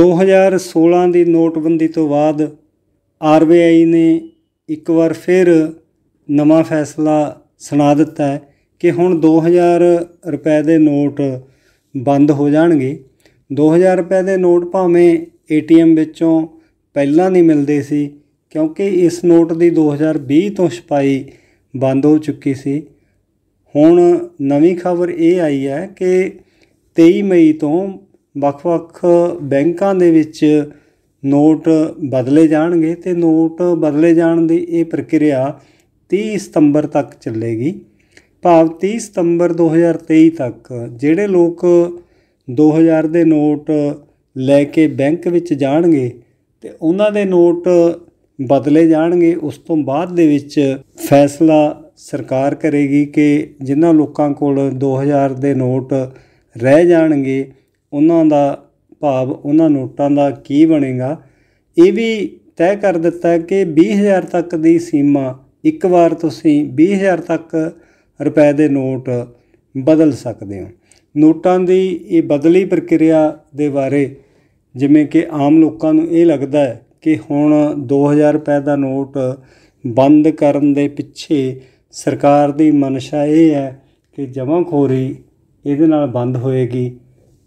2016 ਦੀ ਨੋਟਬੰਦੀ ਤੋਂ ਬਾਅਦ ਆਰਬੀਆਈ ਨੇ ਇੱਕ ਵਾਰ ਫਿਰ ਨਵਾਂ ਫੈਸਲਾ ਸੁਣਾ ਦਿੱਤਾ ਹੈ ਕਿ ਹੁਣ 2000 ਰੁਪਏ ਦੇ ਨੋਟ ਬੰਦ ਹੋ ਜਾਣਗੇ 2000 ਰੁਪਏ ਦੇ ਨੋਟ ਭਾਵੇਂ ਏਟੀਐਮ ਵਿੱਚੋਂ ਪਹਿਲਾਂ ਨਹੀਂ ਮਿਲਦੇ ਸੀ ਕਿਉਂਕਿ ਇਸ ਨੋਟ ਦੀ 2020 ਤੋਂ ਛਪਾਈ ਬੰਦ ਹੋ ਚੁੱਕੀ ਸੀ ਹੁਣ ਨਵੀਂ ਖਬਰ ਇਹ ਆਈ ਹੈ ਕਿ 23 ਮਈ ਤੋਂ ਵੱਖ-ਵੱਖ ਬੈਂਕਾਂ ਦੇ ਵਿੱਚ ਨੋਟ ਬਦਲੇ ਜਾਣਗੇ ਤੇ ਨੋਟ ਬਦਲੇ ਜਾਣ ਦੀ ਇਹ ਪ੍ਰਕਿਰਿਆ 30 ਸਤੰਬਰ ਤੱਕ ਚੱਲੇਗੀ ਭਾਵ 30 ਸਤੰਬਰ 2023 ਤੱਕ ਜਿਹੜੇ ਲੋਕ 2000 ਦੇ ਨੋਟ ਲੈ ਕੇ ਬੈਂਕ ਵਿੱਚ ਜਾਣਗੇ ਤੇ ਉਹਨਾਂ ਦੇ ਨੋਟ ਬਦਲੇ ਜਾਣਗੇ ਉਸ ਤੋਂ ਬਾਅਦ ਦੇ ਵਿੱਚ ਫੈਸਲਾ ਸਰਕਾਰ ਕਰੇਗੀ ਕਿ ਜਿਨ੍ਹਾਂ ਲੋਕਾਂ ਕੋਲ 2000 ਦੇ ਨੋਟ ਰਹਿ ਜਾਣਗੇ ਉਹਨਾਂ ਦਾ ਭਾਵ ਉਹਨਾਂ ਨੋਟਾਂ ਦਾ ਕੀ ਬਣੇਗਾ ਇਹ ਵੀ ਤੈਅ ਕਰ ਦਿੱਤਾ ਕਿ 20000 ਤੱਕ ਦੀ ਸੀਮਾ ਇੱਕ ਵਾਰ ਤੁਸੀਂ 20000 ਤੱਕ ਰੁਪਏ ਦੇ ਨੋਟ ਬਦਲ ਸਕਦੇ ਹੋ ਨੋਟਾਂ ਦੀ ਇਹ ਬਦਲੀ ਪ੍ਰਕਿਰਿਆ ਦੇ ਬਾਰੇ ਜਿਵੇਂ ਕਿ ਆਮ ਲੋਕਾਂ ਨੂੰ ਇਹ ਲੱਗਦਾ ਹੈ ਕਿ ਹੁਣ 2000 ਰੁਪਏ ਦਾ ਨੋਟ ਬੰਦ ਕਰਨ ਦੇ ਪਿੱਛੇ ਸਰਕਾਰ ਦੀ ਮਨਸ਼ਾ ਇਹ ਹੈ ਕਿ ਜਮਾਖੋਰੀ ਇਹਦੇ ਨਾਲ ਬੰਦ ਹੋਏਗੀ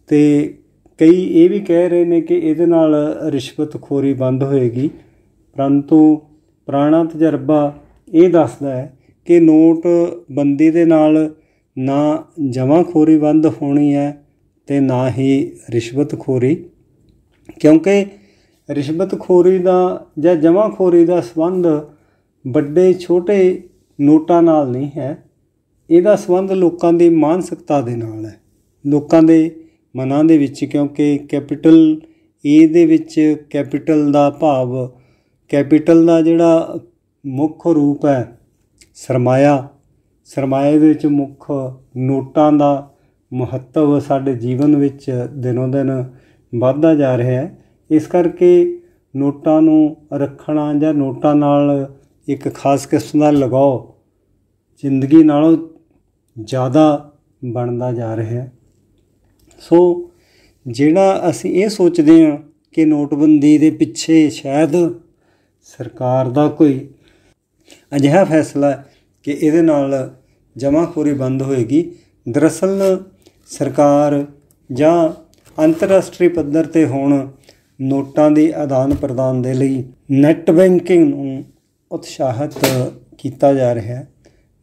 ਤੇ ਕਈ ਇਹ ਵੀ ਕਹਿ ਰਹੇ ਨੇ ਕਿ ਇਹਦੇ ਨਾਲ ਰਿਸ਼ਵਤਖੋਰੀ ਬੰਦ ਹੋਏਗੀ ਪਰੰਤੂ ਪੁਰਾਣਾ ਤਜਰਬਾ ਇਹ ਦੱਸਦਾ ਹੈ ਕਿ ਨੋਟ ਬੰਦੀ ਦੇ ਨਾਲ ਨਾ ਜਮਾਖੋਰੀ ਬੰਦ ਹੋਣੀ ਹੈ ਤੇ ਨਾ ਹੀ ਰਿਸ਼ਵਤਖੋਰੀ ਕਿਉਂਕਿ ਰਿਸ਼ਵਤਖੋਰੀ ਦਾ ਜਾਂ ਜਮਾਖੋਰੀ ਦਾ ਸਬੰਧ ਵੱਡੇ ਛੋਟੇ ਨੋਟਾਂ ਨਾਲ ਨਹੀਂ ਹੈ ਇਹਦਾ ਸਬੰਧ ਲੋਕਾਂ ਦੀ ਮਾਨਸਿਕਤਾ ਦੇ ਨਾਲ ਹੈ ਲੋਕਾਂ ਦੇ ਮਨਾਂ ਦੇ ਵਿੱਚ ਕਿਉਂਕਿ ਕੈਪੀਟਲ ਏ ਦੇ ਵਿੱਚ ਕੈਪੀਟਲ ਦਾ ਭਾਵ ਕੈਪੀਟਲ ਦਾ ਜਿਹੜਾ ਮੁੱਖ ਰੂਪ ਹੈ ਸਰਮਾਇਆ ਸਰਮਾਇਆ ਦੇ ਵਿੱਚ ਮੁੱਖ ਨੋਟਾਂ ਦਾ ਮਹੱਤਵ ਸਾਡੇ ਜੀਵਨ ਵਿੱਚ ਦਿਨੋਂ ਦਿਨ ਵੱਧਦਾ ਜਾ ਰਿਹਾ ਹੈ ਇਸ ਕਰਕੇ ਨੋਟਾਂ ਨੂੰ ਰੱਖਣਾ ਜਾਂ ਨੋਟਾਂ ਨਾਲ ਇੱਕ ਖਾਸ ਕਿਸਮ ਦਾ ਲਗਾਓ ਜ਼ਿੰਦਗੀ ਨਾਲੋਂ ਜ਼ਿਆਦਾ ਬਣਦਾ ਜਾ ਰਿਹਾ ਹੈ ਸੋ ਜਿਹੜਾ ਅਸੀਂ ਇਹ ਸੋਚਦੇ ਹਾਂ ਕਿ ਨੋਟਬੰਦੀ ਦੇ ਪਿੱਛੇ ਸ਼ਾਇਦ ਸਰਕਾਰ ਦਾ ਕੋਈ ਅਜਿਹਾ ਫੈਸਲਾ ਕਿ ਇਹਦੇ ਨਾਲ ਜਮਾਖੋਰੀ ਬੰਦ ਹੋਏਗੀ ਦਰਅਸਲ ਸਰਕਾਰ ਜਾਂ ਅੰਤਰਰਾਸ਼ਟਰੀ ਪੱਧਰ ਤੇ ਹੁਣ ਨੋਟਾਂ ਦੇ ਆਦਾਨ ਪ੍ਰਦਾਨ ਦੇ ਲਈ ਨੈਟ ਬੈਂਕਿੰਗ ਨੂੰ ਉਤਸ਼ਾਹਿਤ ਕੀਤਾ ਜਾ ਰਿਹਾ ਹੈ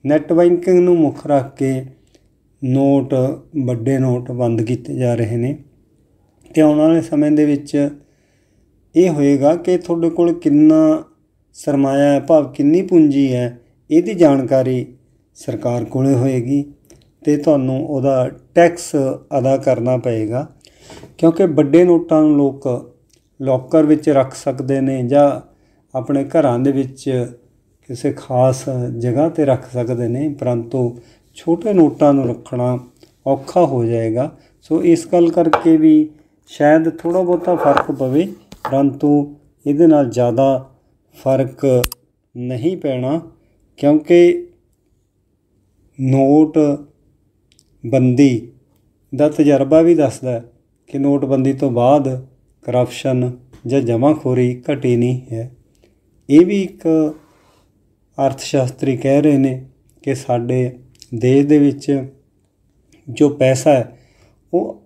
ਨੈਟ ਬੈਂਕਿੰਗ ਨੂੰ ਮੁੱਖ ਰੱਖ ਕੇ ਨੋਟ ਵੱਡੇ ਨੋਟ ਬੰਦ ਕੀਤੇ ਜਾ ਰਹੇ ਨੇ ਤੇ ਆਉਣ ਵਾਲੇ ਸਮੇਂ ਦੇ ਵਿੱਚ ਇਹ ਹੋਏਗਾ ਕਿ ਤੁਹਾਡੇ ਕੋਲ ਕਿੰਨਾ ਸਰਮਾਇਆ ਹੈ ਭਾਵ ਕਿੰਨੀ ਪੂੰਜੀ ਹੈ ਇਹਦੀ ਜਾਣਕਾਰੀ ਸਰਕਾਰ ਕੋਲੇ ਹੋਏਗੀ ਤੇ ਤੁਹਾਨੂੰ ਉਹਦਾ ਟੈਕਸ ਅਦਾ ਕਰਨਾ ਪਏਗਾ ਕਿਉਂਕਿ ਵੱਡੇ ਨੋਟਾਂ ਨੂੰ ਲੋਕ ਲੋਕਰ ਵਿੱਚ ਰੱਖ ਸਕਦੇ ਨੇ ਜਾਂ ਆਪਣੇ ਘਰਾਂ ਦੇ ਵਿੱਚ ਕਿਸੇ ਖਾਸ ਜਗ੍ਹਾ ਤੇ ਰੱਖ ਸਕਦੇ ਨੇ ਪਰੰਤੂ ਛੋਟੇ ਨੋਟਾਂ ਨੂੰ ਰੱਖਣਾ ਔਖਾ ਹੋ ਜਾਏਗਾ ਸੋ ਇਸ ਗੱਲ ਕਰਕੇ ਵੀ ਸ਼ਾਇਦ ਥੋੜਾ ਬਹੁਤਾ ਫਰਕ ਪਵੇ ਪਰੰਤੂ ਇਹਦੇ ਨਾਲ ਜ਼ਿਆਦਾ ਫਰਕ ਨਹੀਂ ਪੈਣਾ ਕਿਉਂਕਿ ਨੋਟ ਬੰਦੀ ਦਾ ਤਜਰਬਾ ਵੀ ਦੱਸਦਾ ਹੈ ਕਿ ਨੋਟਬੰਦੀ ਤੋਂ ਬਾਅਦ ਕਰਪਸ਼ਨ ਜਾਂ ਜਮਾਖੋਰੀ ਘਟੀ ਨਹੀਂ ਹੈ ਇਹ ਵੀ ਇੱਕ ਅਰਥ ਸ਼ਾਸਤਰੀ ਕਹਿ ਰਹੇ ਨੇ ਕਿ ਸਾਡੇ ਦੇਸ਼ ਦੇ ਵਿੱਚ ਜੋ ਪੈਸਾ ਹੈ ਉਹ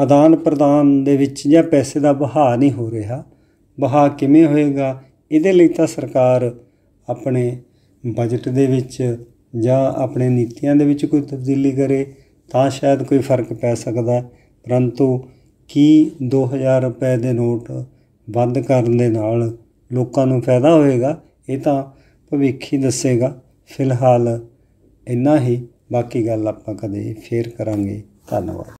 ਆਦਾਨ ਪ੍ਰਦਾਨ ਦੇ ਵਿੱਚ ਜਾਂ ਪੈਸੇ ਦਾ ਬਹਾ ਨਹੀਂ ਹੋ ਰਿਹਾ ਬਹਾ ਕਿਵੇਂ ਹੋਏਗਾ ਇਹਦੇ ਲਈ ਤਾਂ ਸਰਕਾਰ ਆਪਣੇ ਬਜਟ ਦੇ ਵਿੱਚ ਜਾਂ ਆਪਣੇ ਨੀਤੀਆਂ ਦੇ ਵਿੱਚ ਕੋਈ ਤਬਦੀਲੀ ਕਰੇ ਤਾਂ ਸ਼ਾਇਦ ਕੋਈ ਫਰਕ ਪੈ ਸਕਦਾ ਹੈ ਪਰੰਤੂ ਕੀ 2000 ਰੁਪਏ ਦੇ ਨੋਟ ਬੰਦ ਕਰਨ ਦੇ ਨਾਲ ਲੋਕਾਂ ਨੂੰ ਫਾਇਦਾ ਹੋਏਗਾ ਇਹ ਤਾਂ ਭਵਿੱਖ ਹੀ ਦੱਸੇਗਾ ਫਿਲਹਾਲ ਇੰਨਾ ਹੀ ਬਾਕੀ ਗੱਲ ਆਪਾਂ ਕਦੇ ਫੇਰ ਕਰਾਂਗੇ ਧੰਨਵਾਦ